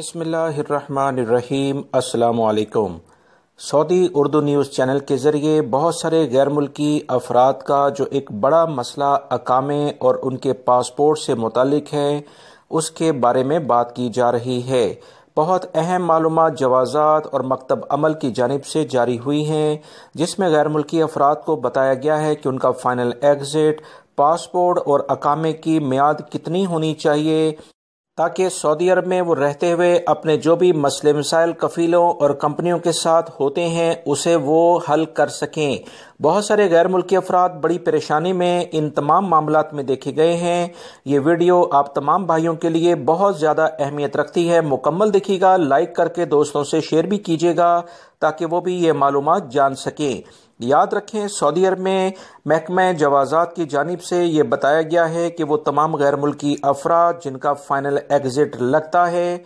بسم اللہ الرحمن الرحیم السلام علیکم سعودی اردو نیوز چینل کے ذریعے بہت سارے غیر ملکی افراد کا جو ایک بڑا مسئلہ اقامے اور ان کے پاسپورٹ سے متعلق ہے اس کے بارے میں بات کی جا رہی ہے بہت اہم معلومات جوازات اور مکتب عمل کی جانب سے جاری ہوئی ہیں جس میں غیر ملکی افراد کو بتایا گیا ہے کہ ان کا فائنل ایگزٹ پاسپورٹ اور اقامے کی میاد کتنی ہونی چاہیے تاکہ سعودی عرب میں وہ رہتے ہوئے اپنے جو بھی مسئلے مسائل کفیلوں اور کمپنیوں کے ساتھ ہوتے ہیں اسے وہ حل کر سکیں بہت سارے غیر ملکی افراد بڑی پریشانی میں ان تمام معاملات میں دیکھے گئے ہیں یہ ویڈیو آپ تمام بھائیوں کے لیے بہت زیادہ اہمیت رکھتی ہے مکمل دیکھیے گا لائک کر کے دوستوں سے شیئر بھی کیجیے گا تاکہ وہ بھی یہ معلومات جان سکیں یاد رکھیں سعودی عرب میں محکمہ جوازات کی جانب سے یہ بتایا گیا ہے کہ وہ تمام غیر ملکی افراد جن کا فائنل ایگزٹ لگتا ہے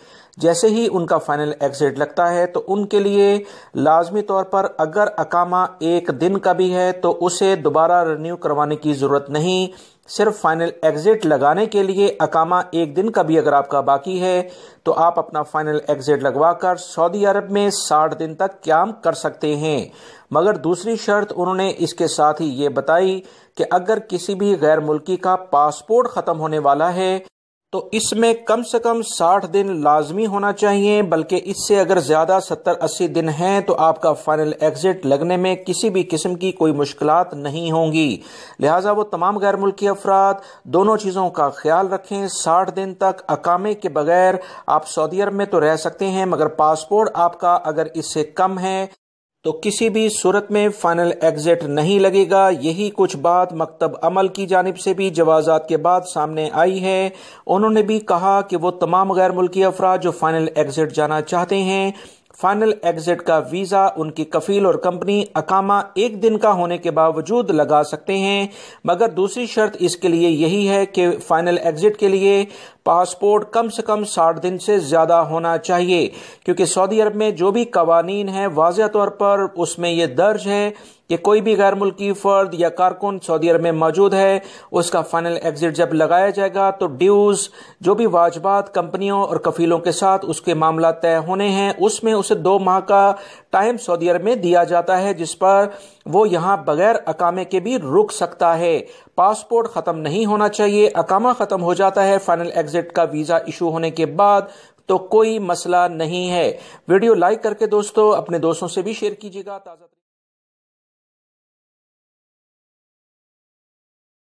جیسے ہی ان کا فائنل ایگزٹ لگتا ہے تو ان کے لیے لازمی طور پر اگر اقامہ ایک دن کا بھی ہے تو اسے دوبارہ رینیو کروانے کی ضرورت نہیں صرف فائنل ایگزٹ لگانے کے لیے اکاما ایک دن کا بھی اگر آپ کا باقی ہے تو آپ اپنا فائنل ایگزٹ لگوا کر سعودی عرب میں ساٹھ دن تک قیام کر سکتے ہیں مگر دوسری شرط انہوں نے اس کے ساتھ ہی یہ بتائی کہ اگر کسی بھی غیر ملکی کا پاسپورٹ ختم ہونے والا ہے تو اس میں کم سے کم ساٹھ دن لازمی ہونا چاہیے بلکہ اس سے اگر زیادہ ستر اسی دن ہیں تو آپ کا فائنل ایگزٹ لگنے میں کسی بھی قسم کی کوئی مشکلات نہیں ہوں گی لہٰذا وہ تمام غیر ملکی افراد دونوں چیزوں کا خیال رکھیں ساٹھ دن تک اکامے کے بغیر آپ سعودی عرب میں تو رہ سکتے ہیں مگر پاسپورٹ آپ کا اگر اس سے کم ہے تو کسی بھی صورت میں فائنل ایگزٹ نہیں لگے گا یہی کچھ بات مکتب عمل کی جانب سے بھی جوازات کے بعد سامنے آئی ہے انہوں نے بھی کہا کہ وہ تمام غیر ملکی افراد جو فائنل ایگزٹ جانا چاہتے ہیں فائنل ایگزٹ کا ویزا ان کی کفیل اور کمپنی اکامہ ایک دن کا ہونے کے باوجود لگا سکتے ہیں مگر دوسری شرط اس کے لیے یہی ہے کہ فائنل ایگزٹ کے لیے پاسپورٹ کم سے کم ساٹھ دن سے زیادہ ہونا چاہیے کیونکہ سعودی عرب میں جو بھی قوانین ہیں واضح طور پر اس میں یہ درج ہے کہ کوئی بھی غیر ملکی فرد یا کارکن سعودی عرب میں موجود ہے اس کا فائنل ایگزٹ جب لگایا جائے گا تو ڈیوز جو بھی واجبات کمپنیوں اور کفیلوں کے ساتھ اس کے معاملہ طے ہونے ہیں اس میں اسے دو ماہ کا ٹائم سعودی عرب میں دیا جاتا ہے جس پر وہ یہاں بغیر اکامے کے بھی رک سکتا ہے پاسپورٹ ختم نہیں ہونا چاہیے اقامہ ختم ہو جاتا ہے فائنل ایگزٹ کا ویزا ایشو ہونے کے بعد تو کوئی مسئلہ نہیں ہے ویڈیو لائک کر کے دوستو اپنے دوستوں سے بھی شیئر کیجیے گا تازہ